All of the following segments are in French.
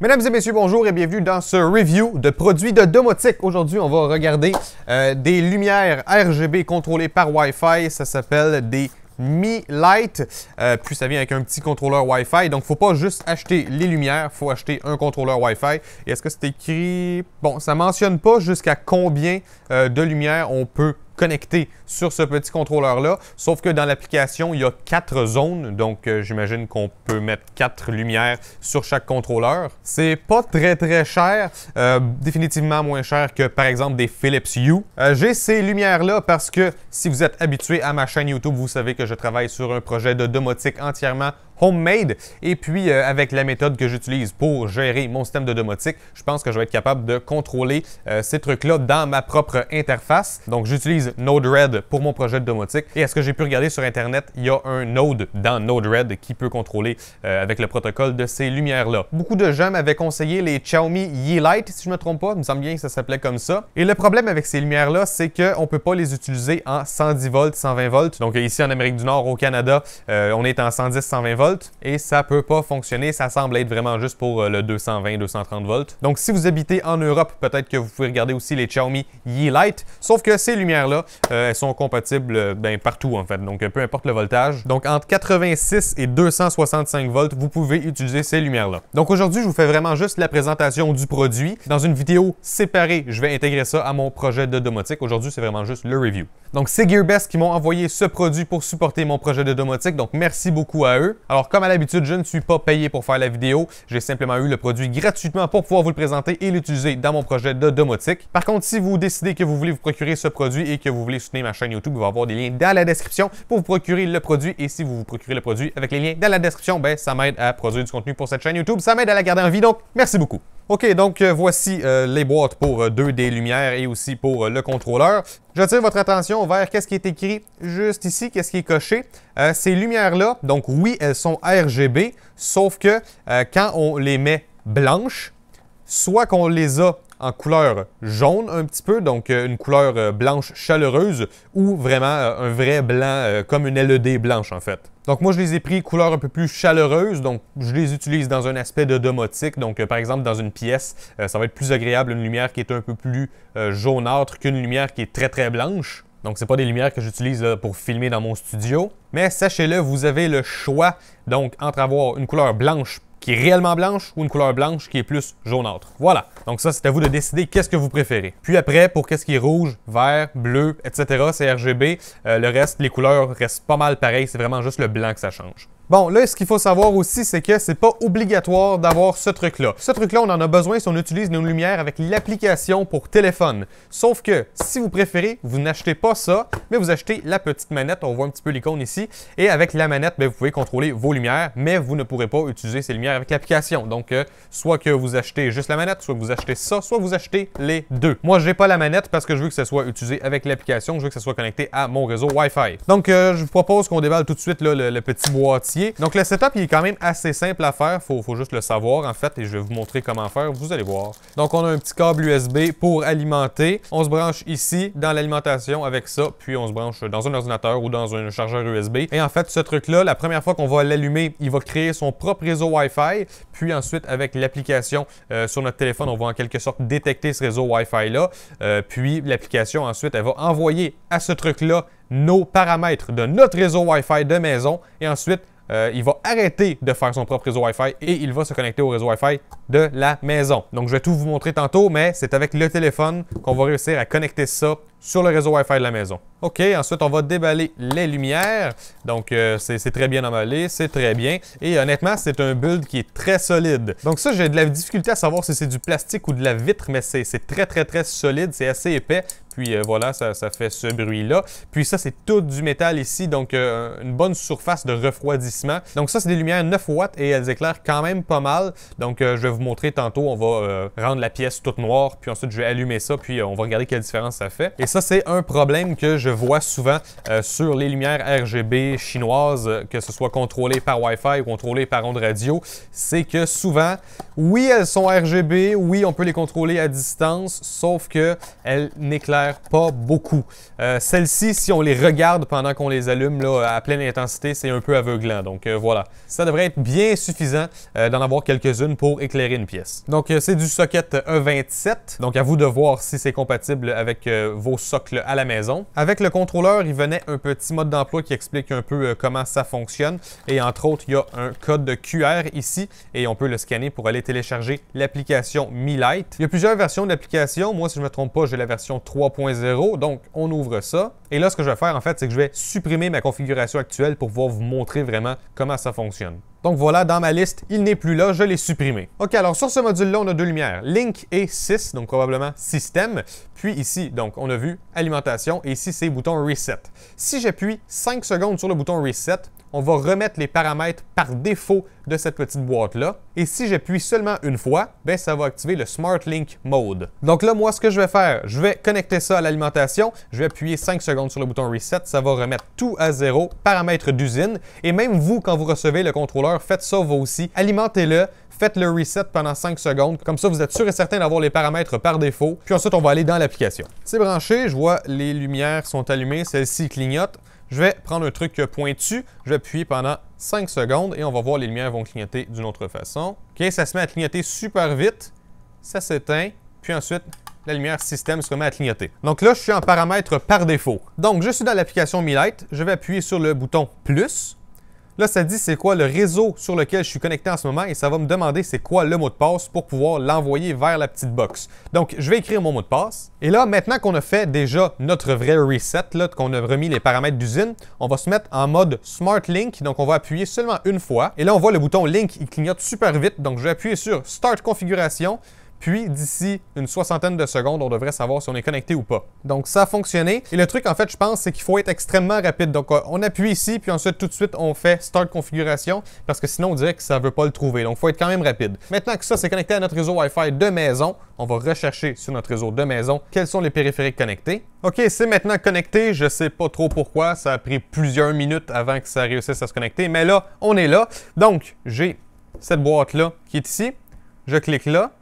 Mesdames et messieurs, bonjour et bienvenue dans ce review de produits de domotique. Aujourd'hui, on va regarder euh, des lumières RGB contrôlées par Wi-Fi. Ça s'appelle des Mi Light. Euh, puis ça vient avec un petit contrôleur Wi-Fi. Donc, faut pas juste acheter les lumières, faut acheter un contrôleur Wi-Fi. est-ce que c'est écrit Bon, ça mentionne pas jusqu'à combien euh, de lumières on peut connecté sur ce petit contrôleur-là. Sauf que dans l'application, il y a quatre zones. Donc, euh, j'imagine qu'on peut mettre quatre lumières sur chaque contrôleur. C'est pas très, très cher. Euh, définitivement moins cher que, par exemple, des Philips Hue. Euh, j'ai ces lumières-là parce que si vous êtes habitué à ma chaîne YouTube, vous savez que je travaille sur un projet de domotique entièrement homemade. Et puis, euh, avec la méthode que j'utilise pour gérer mon système de domotique, je pense que je vais être capable de contrôler euh, ces trucs-là dans ma propre interface. Donc, j'utilise Node-RED pour mon projet de domotique. Et est ce que j'ai pu regarder sur Internet, il y a un node dans Node-RED qui peut contrôler euh, avec le protocole de ces lumières-là. Beaucoup de gens m'avaient conseillé les Xiaomi Yi Light, si je ne me trompe pas. Il me semble bien que ça s'appelait comme ça. Et le problème avec ces lumières-là, c'est qu'on ne peut pas les utiliser en 110 volts, 120 volts. Donc, ici en Amérique du Nord, au Canada, on est en 110, 120 volts et ça peut pas fonctionner. Ça semble être vraiment juste pour euh, le 220-230 volts. Donc si vous habitez en Europe, peut-être que vous pouvez regarder aussi les Xiaomi Yi Light. Sauf que ces lumières-là, euh, elles sont compatibles euh, ben, partout en fait. Donc peu importe le voltage. Donc entre 86 et 265 volts, vous pouvez utiliser ces lumières-là. Donc aujourd'hui, je vous fais vraiment juste la présentation du produit. Dans une vidéo séparée, je vais intégrer ça à mon projet de domotique. Aujourd'hui, c'est vraiment juste le review. Donc c'est GearBest qui m'ont envoyé ce produit pour supporter mon projet de domotique. Donc merci beaucoup à eux. Alors, alors, comme à l'habitude, je ne suis pas payé pour faire la vidéo. J'ai simplement eu le produit gratuitement pour pouvoir vous le présenter et l'utiliser dans mon projet de domotique. Par contre, si vous décidez que vous voulez vous procurer ce produit et que vous voulez soutenir ma chaîne YouTube, il va y avoir des liens dans la description pour vous procurer le produit. Et si vous vous procurez le produit avec les liens dans la description, ben, ça m'aide à produire du contenu pour cette chaîne YouTube. Ça m'aide à la garder en vie. Donc, merci beaucoup. OK, donc euh, voici euh, les boîtes pour euh, deux 2D lumières et aussi pour le contrôleur. J'attire votre attention vers qu'est-ce qui est écrit juste ici, qu'est-ce qui est coché. ces lumières-là, donc oui, elles sont RGB, sauf que quand on les met blanches, soit qu'on les a en couleur jaune un petit peu, donc euh, une couleur euh, blanche chaleureuse ou vraiment euh, un vrai blanc comme une LED blanche en fait. Donc moi je les ai pris couleur un peu plus chaleureuse, donc je les utilise dans un aspect de domotique. Donc par exemple dans une pièce, ça va être plus agréable une lumière qui est un peu plus jaunâtre qu'une lumière qui est très très blanche. Donc, ce pas des lumières que j'utilise pour filmer dans mon studio. Mais sachez-le, vous avez le choix, donc, entre avoir une couleur blanche qui est réellement blanche ou une couleur blanche qui est plus jaunâtre. Voilà. Donc ça, c'est à vous de décider qu'est-ce que vous préférez. Puis après, pour qu'est-ce qui est rouge, vert, bleu, etc., c'est RGB. Euh, le reste, les couleurs restent pas mal pareilles. C'est vraiment juste le blanc que ça change. Bon, là, ce qu'il faut savoir aussi, c'est que c'est pas obligatoire d'avoir ce truc-là. Ce truc-là, on en a besoin si on utilise nos lumières avec l'application pour téléphone. Sauf que, si vous préférez, vous n'achetez pas ça, mais vous achetez la petite manette. On voit un petit peu l'icône ici. Et avec la manette, ben, vous pouvez contrôler vos lumières, mais vous ne pourrez pas utiliser ces lumières avec l'application. Donc, euh, soit que vous achetez juste la manette, soit que vous achetez ça, soit vous achetez les deux. Moi, j'ai pas la manette parce que je veux que ça soit utilisé avec l'application. Je veux que ça soit connecté à mon réseau Wi-Fi. Donc, euh, je vous propose qu'on déballe tout de suite le petit boîtier donc le setup, il est quand même assez simple à faire. Faut, faut juste le savoir en fait et je vais vous montrer comment faire. Vous allez voir. Donc on a un petit câble USB pour alimenter. On se branche ici dans l'alimentation avec ça, puis on se branche dans un ordinateur ou dans un chargeur USB. Et en fait, ce truc-là, la première fois qu'on va l'allumer, il va créer son propre réseau Wi-Fi. Puis ensuite, avec l'application euh, sur notre téléphone, on va en quelque sorte détecter ce réseau Wi-Fi-là. Euh, puis l'application ensuite, elle va envoyer à ce truc-là nos paramètres de notre réseau Wi-Fi de maison et ensuite euh, il va arrêter de faire son propre réseau Wi-Fi et il va se connecter au réseau Wi-Fi de la maison. Donc je vais tout vous montrer tantôt, mais c'est avec le téléphone qu'on va réussir à connecter ça sur le réseau Wi-Fi de la maison. OK, ensuite, on va déballer les lumières. Donc, euh, c'est très bien emballé, c'est très bien. Et honnêtement, c'est un build qui est très solide. Donc ça, j'ai de la difficulté à savoir si c'est du plastique ou de la vitre, mais c'est très, très, très solide. C'est assez épais. Puis euh, voilà, ça, fait ce bruit-là. Puis ça, c'est tout du métal ici, donc euh, une bonne surface de refroidissement. Donc ça, c'est des lumières 9 watts et elles éclairent quand même pas mal. Donc je vais vous montrer tantôt, on va rendre la pièce toute noire, puis ensuite je vais allumer ça, puis on va regarder quelle différence ça fait ça, c'est un problème que je vois souvent euh, sur les lumières RGB chinoises, euh, que ce soit contrôlées par Wi-Fi ou contrôlées par ondes radio. C'est que souvent, oui, elles sont RGB, oui, on peut les contrôler à distance, sauf qu'elles n'éclairent pas beaucoup. Euh, celles-ci, si on les regarde pendant qu'on les allume à pleine intensité, c'est un peu aveuglant. Donc voilà, ça devrait être bien suffisant d'en avoir quelques-unes pour éclairer une pièce. Donc c'est du socket E27. Donc à vous de voir si c'est compatible avec vos socle à la maison. Avec le contrôleur, il venait un petit mode d'emploi qui explique un peu euh, comment ça fonctionne. Et entre autres, il y a un code de QR ici et on peut le scanner pour aller télécharger l'application Mi Lite. Il y a plusieurs versions de l'application. Moi, si je ne me trompe pas, j'ai la version 3.0. Donc, on ouvre ça. Et là, ce que je vais faire, en fait, c'est que je vais supprimer ma configuration actuelle pour pouvoir vous montrer vraiment comment ça fonctionne. Donc voilà, dans ma liste, il n'est plus là, je l'ai supprimé. OK, alors sur ce module-là, on a deux lumières, Link et 6, donc probablement Système. Puis ici, donc on a vu Alimentation, et ici c'est bouton Reset. Si j'appuie 5 secondes sur le bouton Reset, on va remettre les paramètres par défaut de cette petite boîte-là. Et si j'appuie seulement une fois, ben ça va activer le Smart Link Mode. Donc là, moi, ce que je vais faire, je vais connecter ça à l'alimentation, je vais appuyer 5 secondes sur le bouton Reset, ça va remettre tout à zéro, paramètres d'usine. Et même vous, quand vous recevez le contrôleur, faites ça vous aussi, alimentez-le, faites le reset pendant 5 secondes. Comme ça, vous êtes sûr et certain d'avoir les paramètres par défaut. Puis ensuite, on va aller dans l'application. C'est branché, je vois les lumières sont allumées, celle-ci clignote. Je vais prendre un truc pointu, je vais appuyer pendant 5 secondes et on va voir les lumières vont clignoter d'une autre façon. OK, ça se met à clignoter super vite, ça s'éteint, puis ensuite la lumière système se remet à clignoter. Donc là, je suis en paramètres par défaut. Donc, je suis dans l'application Mi Light, je vais appuyer sur le bouton « Plus ». Là, ça dit c'est quoi le réseau sur lequel je suis connecté en ce moment et ça va me demander c'est quoi le mot de passe pour pouvoir l'envoyer vers la petite box. Donc, je vais écrire mon mot de passe. Et là, maintenant qu'on a fait déjà notre vrai reset, qu'on a remis les paramètres d'usine, on va se mettre en mode Smart Link. Donc, on va appuyer seulement une fois. Et là, on voit le bouton Link, il clignote super vite. Donc, je vais appuyer sur Start Configuration. Puis, d'ici une soixantaine de secondes, on devrait savoir si on est connecté ou pas. Donc, ça a fonctionné. Et le truc, en fait, je pense, c'est qu'il faut être extrêmement rapide. Donc, euh, on appuie ici, puis ensuite, tout de suite, on fait Start configuration, parce que sinon, on dirait que ça ne veut pas le trouver. Donc, il faut être quand même rapide. Maintenant que ça, c'est connecté à notre réseau Wi-Fi de maison, on va rechercher sur notre réseau de maison quels sont les périphériques connectés. OK, c'est maintenant connecté. Je sais pas trop pourquoi. Ça a pris plusieurs minutes avant que ça réussisse à se connecter. Mais là, on est là. Donc, j'ai cette boîte-là qui est ici. Je clique là.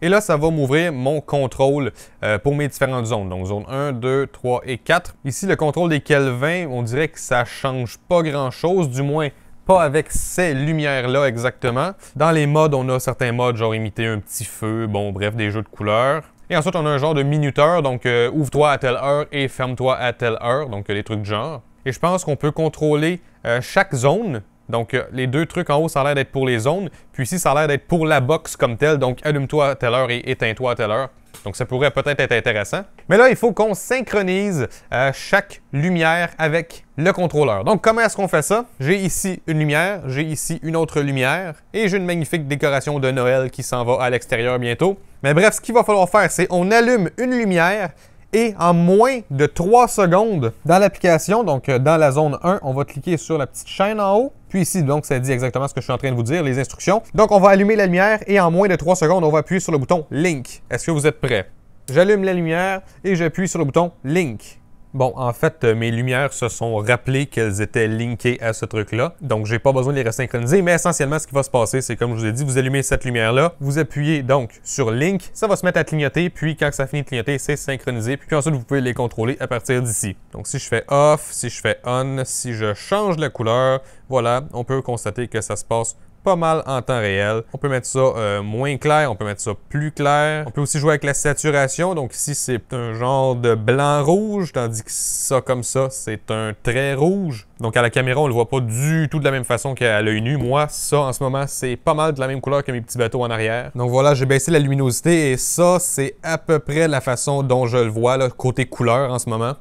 Et là, ça va m'ouvrir mon contrôle euh, pour mes différentes zones. Donc, zone 1, 2, 3 et 4. Ici, le contrôle des Kelvin, on dirait que ça change pas grand-chose, du moins pas avec ces lumières-là exactement. Dans les modes, on a certains modes, genre imiter un petit feu, bon, bref, des jeux de couleurs. Et ensuite, on a un genre de minuteur, donc euh, ouvre-toi à telle heure et ferme-toi à telle heure, donc euh, des trucs de genre. Et je pense qu'on peut contrôler chaque zone donc, euh, les deux trucs en haut, ça a l'air d'être pour les zones. Puis ici, ça a l'air d'être pour la box comme telle. Donc, allume-toi à telle heure et éteins-toi à telle heure. Donc, ça pourrait peut-être être intéressant. Mais là, il faut qu'on synchronise euh, chaque lumière avec le contrôleur. Donc, comment est-ce qu'on fait ça? J'ai ici une lumière, j'ai ici une autre lumière et j'ai une magnifique décoration de Noël qui s'en va à l'extérieur bientôt. Mais bref, ce qu'il va falloir faire, c'est on allume une lumière et en moins de 3 secondes dans l'application, donc euh, dans la zone 1, on va cliquer sur la petite chaîne en haut puis ici, donc, ça dit exactement ce que je suis en train de vous dire, les instructions. Donc, on va allumer la lumière et en moins de 3 secondes, on va appuyer sur le bouton Link. Est-ce que vous êtes prêts? J'allume la lumière et j'appuie sur le bouton Link. Bon, en fait, euh, mes lumières se sont rappelées qu'elles étaient linkées à ce truc-là, donc j'ai pas besoin de les resynchroniser, mais essentiellement, ce qui va se passer, c'est comme je vous ai dit, vous allumez cette lumière-là, vous appuyez donc sur Link, ça va se mettre à clignoter, puis quand ça finit de clignoter, c'est synchronisé, puis ensuite, vous pouvez les contrôler à partir d'ici. Donc si je fais Off, si je fais On, si je change la couleur, voilà, on peut constater que ça se passe pas mal en temps réel. On peut mettre ça euh, moins clair, on peut mettre ça plus clair. On peut aussi jouer avec la saturation. Donc ici, c'est un genre de blanc-rouge, tandis que ça comme ça, c'est un trait rouge. Donc à la caméra, on le voit pas du tout de la même façon qu'à l'œil nu. Moi, ça, en ce moment, c'est pas mal de la même couleur que mes petits bateaux en arrière. Donc voilà, j'ai baissé la luminosité et ça, c'est à peu près la façon dont je le vois, là, côté couleur en ce moment.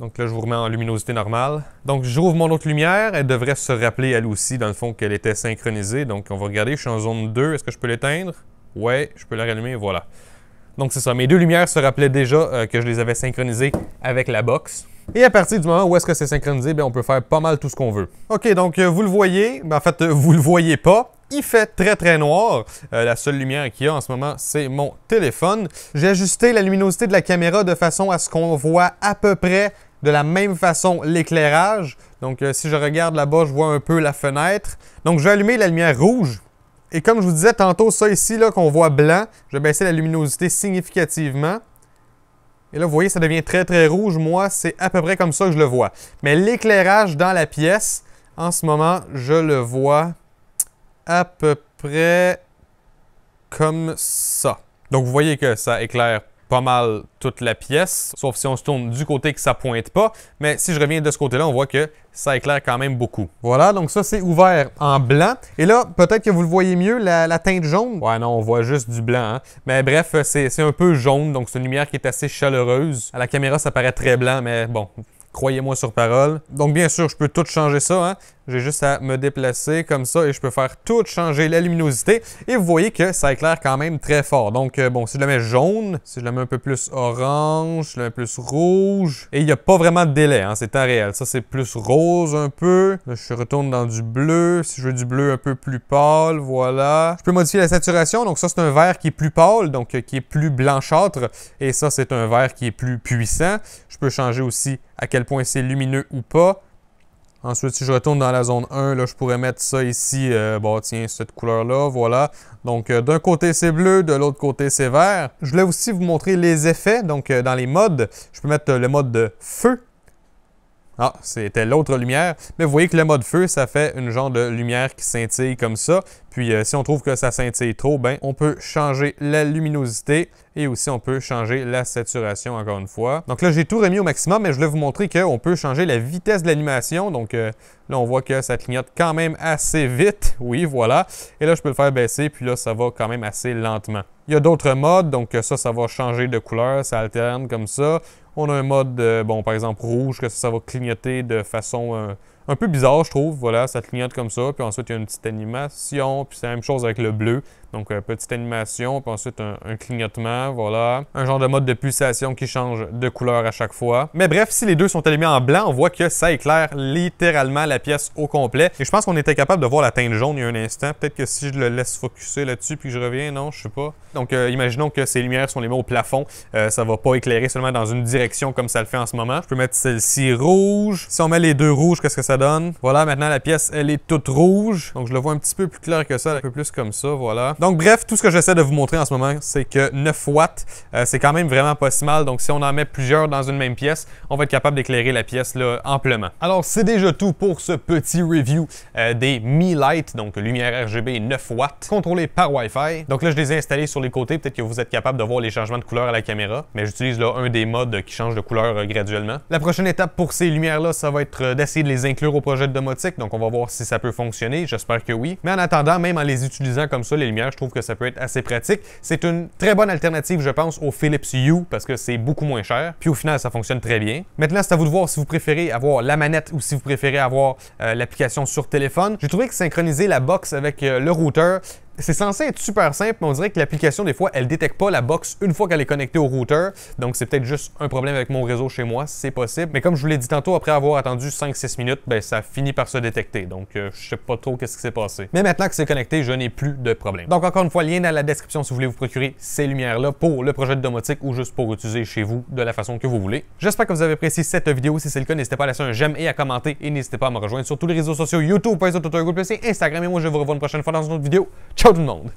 Donc là, je vous remets en luminosité normale. Donc j'ouvre mon autre lumière. Elle devrait se rappeler elle aussi, dans le fond, qu'elle était synchronisée. Donc on va regarder, je suis en zone 2. Est-ce que je peux l'éteindre? Ouais, je peux la rallumer, voilà. Donc c'est ça, mes deux lumières se rappelaient déjà euh, que je les avais synchronisées avec la box. Et à partir du moment où est-ce que c'est synchronisé, ben, on peut faire pas mal tout ce qu'on veut. OK, donc euh, vous le voyez, mais en fait, euh, vous le voyez pas. Il fait très très noir. Euh, la seule lumière qu'il y a en ce moment, c'est mon téléphone. J'ai ajusté la luminosité de la caméra de façon à ce qu'on voit à peu près de la même façon l'éclairage. Donc euh, si je regarde là-bas, je vois un peu la fenêtre. Donc je vais allumer la lumière rouge. Et comme je vous disais tantôt, ça ici là qu'on voit blanc, je vais baisser la luminosité significativement. Et là, vous voyez, ça devient très très rouge. Moi, c'est à peu près comme ça que je le vois. Mais l'éclairage dans la pièce, en ce moment, je le vois à peu près comme ça. Donc vous voyez que ça éclaire pas mal toute la pièce, sauf si on se tourne du côté que ça pointe pas. Mais si je reviens de ce côté-là, on voit que ça éclaire quand même beaucoup. Voilà, donc ça c'est ouvert en blanc. Et là, peut-être que vous le voyez mieux, la, teinte jaune. Ouais, non, on voit juste du blanc. Hein. Mais bref, c'est un peu jaune, donc c'est une lumière qui est assez chaleureuse. À la caméra, ça paraît très blanc, mais bon, croyez-moi sur parole. Donc bien sûr, je peux tout changer ça. Hein. J'ai juste à me déplacer comme ça et je peux faire tout changer la luminosité. Et vous voyez que ça éclaire quand même très fort. Donc, euh, bon, si je le mets jaune, si je le mets un peu plus orange, si je le mets plus rouge. Et il n'y a pas vraiment de délai, hein, c'est temps réel. Ça, c'est plus rose un peu. je retourne dans du bleu. Si je veux du bleu un peu plus pâle, voilà. Je peux modifier la saturation. Donc, ça, c'est un vert qui est plus pâle, donc euh, qui est plus blanchâtre. Et ça, c'est un vert qui est plus puissant. Je peux changer aussi à quel point c'est lumineux ou pas. Ensuite, si je retourne dans la zone 1, là, je pourrais mettre ça ici. Euh, bon, tiens, cette couleur-là, voilà. Donc, euh, d'un côté, c'est bleu, de l'autre côté, c'est vert. Je voulais aussi vous montrer les effets. Donc, euh, dans les modes, je peux mettre euh, le mode de feu. Ah, c'était l'autre lumière. Mais vous voyez que le mode feu, ça fait une genre de lumière qui scintille comme ça. Puis euh, si on trouve que ça scintille trop, ben on peut changer la luminosité et aussi on peut changer la saturation encore une fois. Donc là, j'ai tout remis au maximum, mais je voulais vous montrer qu'on peut changer la vitesse de l'animation. Donc euh, là, on voit que ça clignote quand même assez vite. Oui, voilà. Et là, je peux le faire baisser, puis là, ça va quand même assez lentement. Il y a d'autres modes, donc ça, ça va changer de couleur, ça alterne comme ça. On a un mode, euh, bon, par exemple, rouge, que ça, va clignoter de façon euh, un peu bizarre, je trouve. Voilà, ça clignote comme ça. Puis ensuite, il y a une petite animation. Puis c'est la même chose avec le bleu. Donc, euh, petite animation, puis ensuite un, clignotement, voilà. Un genre de mode de pulsation qui change de couleur à chaque fois. Mais bref, si les deux sont allumés en blanc, on voit que ça éclaire littéralement la pièce au complet. Et je pense qu'on était capable de voir la teinte jaune il y a un instant. Peut-être que si je le laisse focuser là-dessus puis que je reviens, non, je sais pas. Donc, euh, imaginons que ces lumières sont les au plafond. Euh, ça va pas éclairer seulement dans une direction comme ça le fait en ce moment. Je peux mettre celle-ci rouge. Si on met les deux rouges, qu'est-ce que ça donne? Voilà, maintenant la pièce, elle est toute rouge. Donc, je le vois un petit peu plus clair que ça, un peu plus comme ça, voilà. Donc bref, tout ce que j'essaie de vous montrer en ce moment, c'est que 9 watts, euh, c'est quand même vraiment pas si mal. Donc si on en met plusieurs dans une même pièce, on va être capable d'éclairer la pièce là, amplement. Alors c'est déjà tout pour ce petit review euh, des Mi Light, donc lumière RGB 9 watts, contrôlée par Wi-Fi. Donc là, je les ai installés sur les côtés. Peut-être que vous êtes capable de voir les changements de couleur à la caméra, mais j'utilise là un des modes qui change de couleur euh, graduellement. La prochaine étape pour ces lumières-là, ça va être d'essayer de les inclure au projet de domotique. Donc on va voir si ça peut fonctionner. J'espère que oui. Mais en attendant, même en les utilisant comme ça, les lumières je trouve que ça peut être assez pratique. C'est une très bonne alternative, je pense, au Philips Hue parce que c'est beaucoup moins cher. Puis au final, ça fonctionne très bien. Maintenant, c'est à vous de voir si vous préférez avoir la manette ou si vous préférez avoir euh, l'application sur téléphone. J'ai trouvé que synchroniser la box avec euh, le routeur, c'est censé être super simple, mais on dirait que l'application, des fois, elle détecte pas la box une fois qu'elle est connectée au routeur. Donc, c'est peut-être juste un problème avec mon réseau chez moi, c'est possible. Mais comme je vous l'ai dit tantôt, après avoir attendu 5-6 minutes, ben, ça finit par se détecter. Donc, euh, je sais pas trop qu'est-ce qui s'est passé. Mais maintenant que c'est connecté, je n'ai plus de problème. Donc, encore une fois, lien dans la description si vous voulez vous procurer ces lumières-là pour le projet de domotique ou juste pour utiliser chez vous de la façon que vous voulez. J'espère que vous avez apprécié cette vidéo. Si c'est le cas, n'hésitez pas à laisser un j'aime et à commenter. Et n'hésitez pas à me rejoindre sur tous les réseaux sociaux YouTube, Facebook, Twitter, Google+, Instagram. Et moi, je vous revois une prochaine fois dans une autre vidéo. Ciao! 笑得懵的。